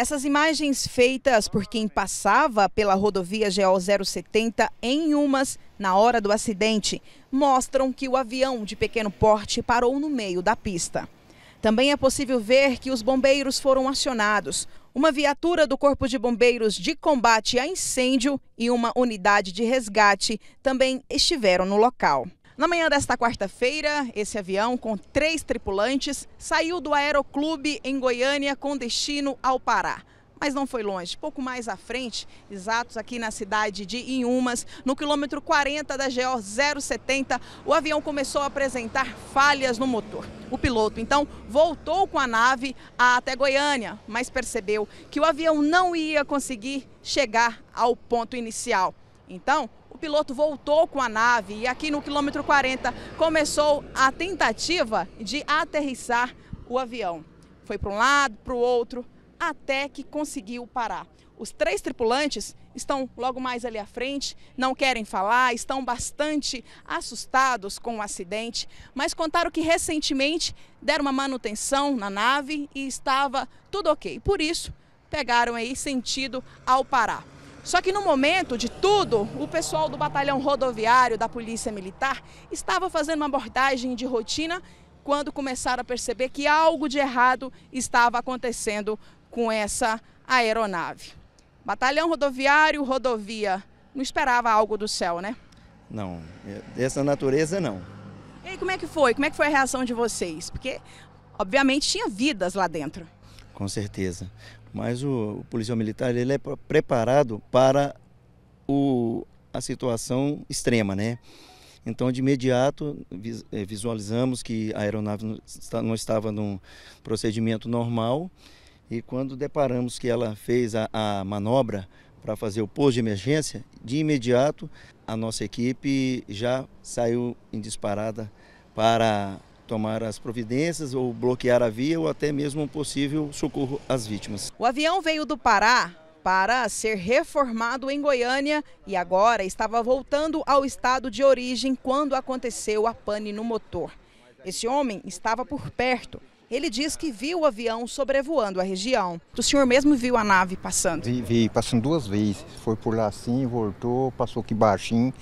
Essas imagens feitas por quem passava pela rodovia GO 070 em Umas na hora do acidente mostram que o avião de pequeno porte parou no meio da pista. Também é possível ver que os bombeiros foram acionados. Uma viatura do Corpo de Bombeiros de Combate a Incêndio e uma unidade de resgate também estiveram no local. Na manhã desta quarta-feira, esse avião com três tripulantes saiu do Aeroclube em Goiânia com destino ao Pará mas não foi longe. Pouco mais à frente, exatos aqui na cidade de Inhumas, no quilômetro 40 da GO 070, o avião começou a apresentar falhas no motor. O piloto, então, voltou com a nave até Goiânia, mas percebeu que o avião não ia conseguir chegar ao ponto inicial. Então, o piloto voltou com a nave e aqui no quilômetro 40 começou a tentativa de aterrissar o avião. Foi para um lado, para o outro, até que conseguiu parar. Os três tripulantes estão logo mais ali à frente, não querem falar, estão bastante assustados com o acidente, mas contaram que recentemente deram uma manutenção na nave e estava tudo ok. Por isso, pegaram aí sentido ao parar. Só que no momento de tudo, o pessoal do batalhão rodoviário da Polícia Militar estava fazendo uma abordagem de rotina quando começaram a perceber que algo de errado estava acontecendo com essa aeronave. Batalhão rodoviário, rodovia, não esperava algo do céu, né? Não, dessa natureza não. E aí, como é que foi? Como é que foi a reação de vocês? Porque, obviamente, tinha vidas lá dentro. Com certeza. Mas o, o policial militar ele é preparado para o, a situação extrema, né? Então, de imediato, eh, visualizamos que a aeronave não estava num procedimento normal e quando deparamos que ela fez a, a manobra para fazer o pouso de emergência, de imediato a nossa equipe já saiu em disparada para tomar as providências ou bloquear a via ou até mesmo um possível socorro às vítimas. O avião veio do Pará para ser reformado em Goiânia e agora estava voltando ao estado de origem quando aconteceu a pane no motor. Esse homem estava por perto. Ele diz que viu o avião sobrevoando a região. O senhor mesmo viu a nave passando? Vi, vi passando duas vezes. Foi por lá assim, voltou, passou aqui baixinho,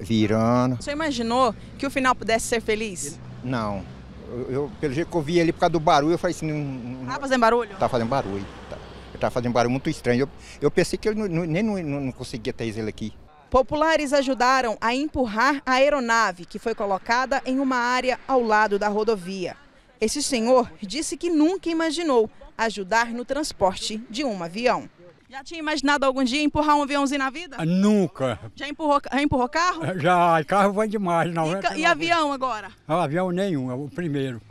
virando. O senhor imaginou que o final pudesse ser feliz? Não. Eu, eu, pelo jeito que eu vi ali por causa do barulho, eu falei assim. Não, não... Tá fazendo barulho? Tá fazendo barulho. Tá. tá, fazendo barulho muito estranho. Eu, eu pensei que eu não, nem não, não conseguia ter ele aqui. Populares ajudaram a empurrar a aeronave, que foi colocada em uma área ao lado da rodovia. Esse senhor disse que nunca imaginou ajudar no transporte de um avião. Já tinha imaginado algum dia empurrar um aviãozinho na vida? Ah, nunca. Já empurrou, já empurrou carro? Já, carro vai demais. Não e, é, e avião agora? avião nenhum, é o primeiro.